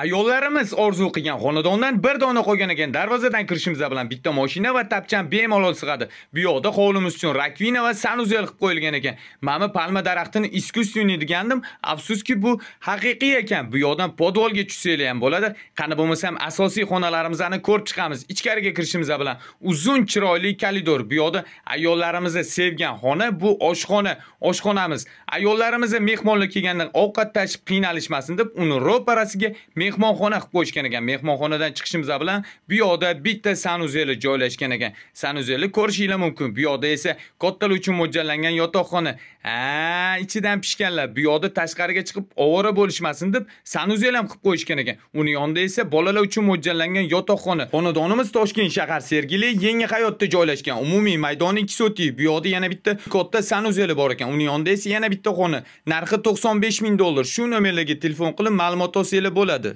Ayollarimiz orzu qilgan xonadondan bir dona qolgan ekan. Darvozadan kirishimiz bilan bitta mashina va tapchan bemalol sig'adi. Bu yoqda hovlimiz uchun rakvina va sanuzel qilib qo'yilgan ekan. Mana palma daraxtini iskustyuni degandim. Afsuski bu haqiqiy ekan. Bu yoqdan podvolga tushsanglar ham bo'ladi. Qani bo'lmasa ham asosiy xonalarimizni ko'rib chiqamiz. Ichkariga kirishimiz bilan uzun chiroyli koridor. Bu yoqda ayollarimizni sevgan xona bu oshxona. Oshxonamiz. Ayollarimizni mehmonlar kelganda ovqat tashib qiynalishmasin deb uni ro'parasiga mehmonxona qilib qo'yishgan ekan mehmonxonadan chiqishimiz bilan bu yoqda bitta sanuzeli joylashgan ekan sanuzeli ko'rishinglar mumkin bu yoqda esa kattalar uchun mo'ljallangan yotoqxona ha ichidan pishganlar bu yoqda tashqariga chiqib ovora bo'lishmasin deb sanuzel ham qilib qo'yishgan ekan uni yonida esa bolalar uchun mo'ljallangan yotoqxona xonadonimiz toshkent shahar sergeli yangi hayotda joylashgan umumiy maydoni ikki sotiy bu yoqda yana bitta katta sanuzeli bor ekan uni yonida esa yana bitta xona narxi to'qson besh ming dollar shu nomerlarga telefon qilib ma'lumot olsanglar bo'ladi